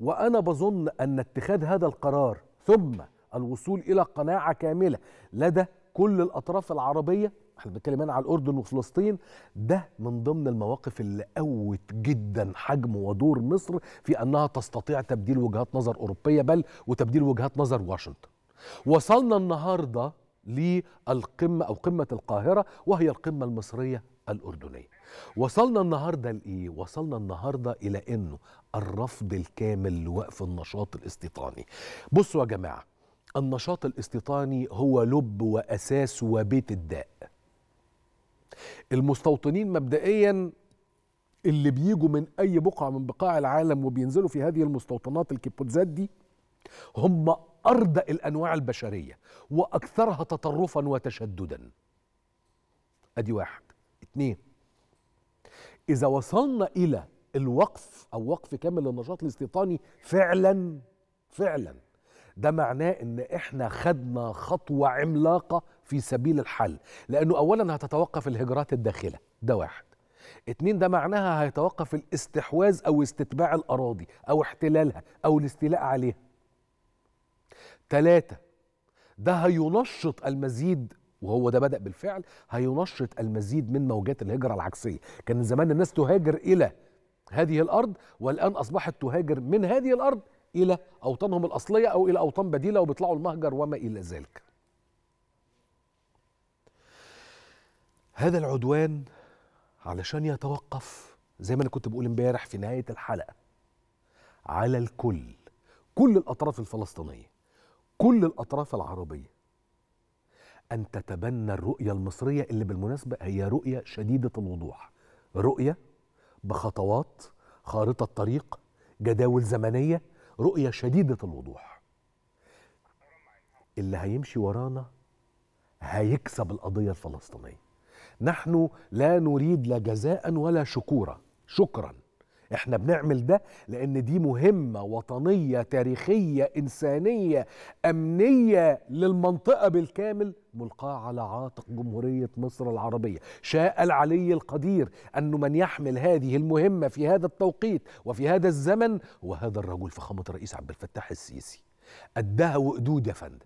وأنا بظن أن اتخاذ هذا القرار ثم الوصول إلى قناعة كاملة لدى كل الأطراف العربية احنا بنتكلم هنا على الاردن وفلسطين ده من ضمن المواقف اللي قوت جدا حجم ودور مصر في انها تستطيع تبديل وجهات نظر اوروبيه بل وتبديل وجهات نظر واشنطن وصلنا النهارده للقمة أو قمة القاهرة وهي القمة المصرية الأردنية وصلنا النهاردة لإيه؟ وصلنا النهاردة إلى أنه الرفض الكامل لوقف النشاط الاستيطاني بصوا يا جماعة النشاط الاستيطاني هو لب وأساس وبيت الداء المستوطنين مبدئيا اللي بيجوا من أي بقعة من بقاع العالم وبينزلوا في هذه المستوطنات الكيبوتزات دي هم أردأ الأنواع البشرية وأكثرها تطرفا وتشددا أدي واحد اتنين إذا وصلنا إلى الوقف أو وقف كامل للنشاط الاستيطاني فعلا فعلا ده معناه ان احنا خدنا خطوة عملاقة في سبيل الحل لانه اولا هتتوقف الهجرات الداخلة ده واحد اتنين ده معناها هيتوقف الاستحواذ او استتباع الاراضي او احتلالها او الاستيلاء عليها ثلاثة ده هينشط المزيد وهو ده بدأ بالفعل هينشط المزيد من موجات الهجرة العكسية كان زمان الناس تهاجر إلى هذه الأرض والآن أصبحت تهاجر من هذه الأرض إلى أوطانهم الأصلية أو إلى أوطان بديلة وبيطلعوا المهجر وما إلى ذلك هذا العدوان علشان يتوقف زي ما أنا كنت بقول امبارح في نهاية الحلقة على الكل كل الأطراف الفلسطينية كل الأطراف العربية أن تتبنى الرؤية المصرية اللي بالمناسبة هي رؤية شديدة الوضوح رؤية بخطوات خارطة طريق جداول زمنية رؤية شديدة الوضوح اللي هيمشي ورانا هيكسب القضية الفلسطينية نحن لا نريد لا جزاء ولا شكورا شكرا احنا بنعمل ده لان دي مهمه وطنيه تاريخيه انسانيه امنيه للمنطقه بالكامل ملقاه على عاتق جمهوريه مصر العربيه شاء العلي القدير انه من يحمل هذه المهمه في هذا التوقيت وفي هذا الزمن هو هذا الرجل فخامه الرئيس عبد الفتاح السيسي أدها وقدود يا فندم